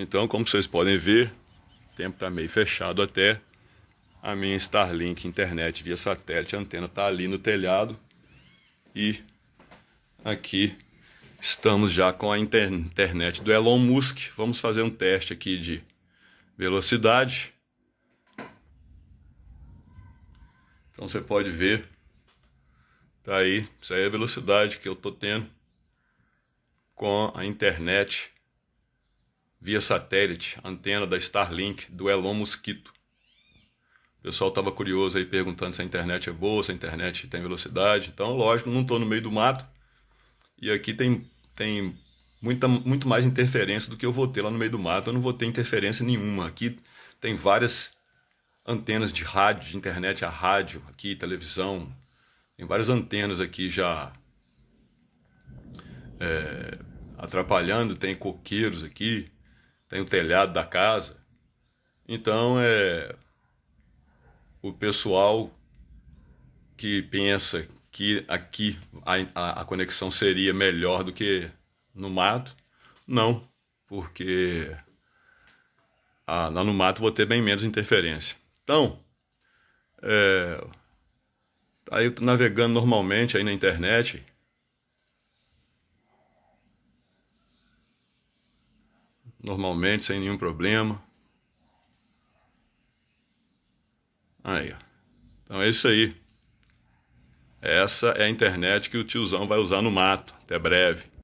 Então, como vocês podem ver, o tempo está meio fechado até. A minha Starlink internet via satélite, a antena está ali no telhado. E aqui estamos já com a internet do Elon Musk. Vamos fazer um teste aqui de velocidade. Então você pode ver, está aí, isso aí é a velocidade que eu estou tendo com a internet via satélite, antena da Starlink do Elon Mosquito. O pessoal estava curioso aí perguntando se a internet é boa, se a internet tem velocidade. Então, lógico, não estou no meio do mato. E aqui tem, tem muita, muito mais interferência do que eu vou ter lá no meio do mato. Eu não vou ter interferência nenhuma. Aqui tem várias antenas de rádio, de internet a rádio, aqui, televisão. Tem várias antenas aqui já é, atrapalhando. Tem coqueiros aqui tem o telhado da casa. Então é o pessoal que pensa que aqui a, a conexão seria melhor do que no mato, não, porque ah, lá no mato vou ter bem menos interferência. Então, é, aí eu tô navegando normalmente aí na internet, normalmente, sem nenhum problema. Aí, ó. Então é isso aí. Essa é a internet que o tiozão vai usar no mato. Até breve.